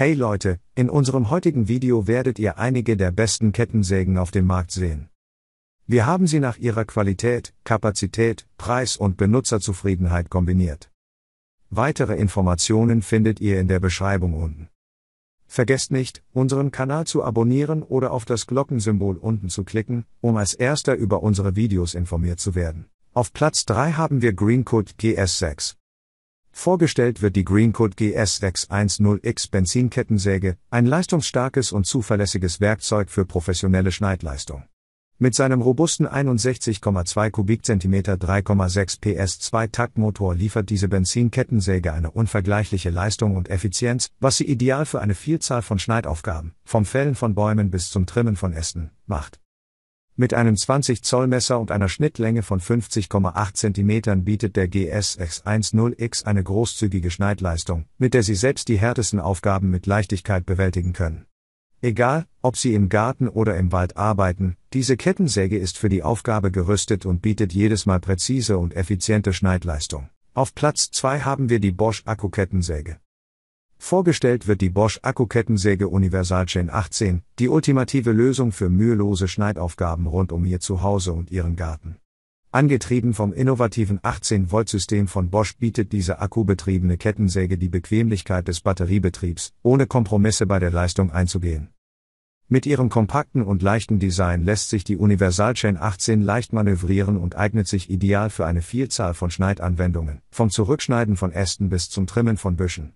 Hey Leute, in unserem heutigen Video werdet ihr einige der besten Kettensägen auf dem Markt sehen. Wir haben sie nach ihrer Qualität, Kapazität, Preis und Benutzerzufriedenheit kombiniert. Weitere Informationen findet ihr in der Beschreibung unten. Vergesst nicht, unseren Kanal zu abonnieren oder auf das Glockensymbol unten zu klicken, um als erster über unsere Videos informiert zu werden. Auf Platz 3 haben wir Greencode GS6. Vorgestellt wird die Greencode GSX10X Benzinkettensäge, ein leistungsstarkes und zuverlässiges Werkzeug für professionelle Schneidleistung. Mit seinem robusten 61,2 Kubikzentimeter 3,6 PS 2 Taktmotor liefert diese Benzinkettensäge eine unvergleichliche Leistung und Effizienz, was sie ideal für eine Vielzahl von Schneidaufgaben, vom Fällen von Bäumen bis zum Trimmen von Ästen, macht. Mit einem 20 Zoll Messer und einer Schnittlänge von 50,8 cm bietet der GSX10X eine großzügige Schneidleistung, mit der Sie selbst die härtesten Aufgaben mit Leichtigkeit bewältigen können. Egal, ob Sie im Garten oder im Wald arbeiten, diese Kettensäge ist für die Aufgabe gerüstet und bietet jedes Mal präzise und effiziente Schneidleistung. Auf Platz 2 haben wir die Bosch Akkukettensäge. Vorgestellt wird die Bosch Akkukettensäge Universal Chain 18, die ultimative Lösung für mühelose Schneidaufgaben rund um ihr Zuhause und ihren Garten. Angetrieben vom innovativen 18-Volt-System von Bosch bietet diese akkubetriebene Kettensäge die Bequemlichkeit des Batteriebetriebs, ohne Kompromisse bei der Leistung einzugehen. Mit ihrem kompakten und leichten Design lässt sich die Universal Chain 18 leicht manövrieren und eignet sich ideal für eine Vielzahl von Schneidanwendungen, vom Zurückschneiden von Ästen bis zum Trimmen von Büschen.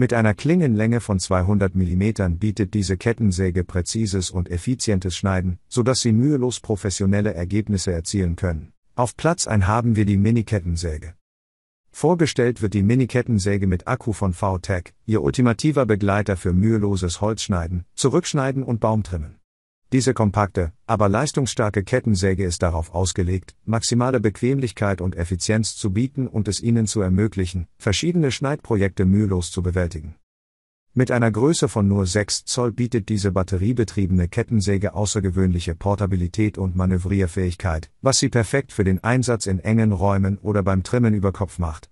Mit einer Klingenlänge von 200 mm bietet diese Kettensäge präzises und effizientes Schneiden, sodass Sie mühelos professionelle Ergebnisse erzielen können. Auf Platz 1 haben wir die Mini-Kettensäge. Vorgestellt wird die Mini-Kettensäge mit Akku von VTech, Ihr ultimativer Begleiter für müheloses Holzschneiden, Zurückschneiden und Baumtrimmen. Diese kompakte, aber leistungsstarke Kettensäge ist darauf ausgelegt, maximale Bequemlichkeit und Effizienz zu bieten und es ihnen zu ermöglichen, verschiedene Schneidprojekte mühelos zu bewältigen. Mit einer Größe von nur 6 Zoll bietet diese batteriebetriebene Kettensäge außergewöhnliche Portabilität und Manövrierfähigkeit, was sie perfekt für den Einsatz in engen Räumen oder beim Trimmen über Kopf macht.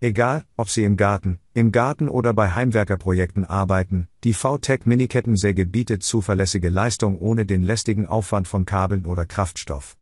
Egal, ob Sie im Garten, im Garten oder bei Heimwerkerprojekten arbeiten. Die VTech Minikettensäge bietet zuverlässige Leistung ohne den lästigen Aufwand von Kabeln oder Kraftstoff.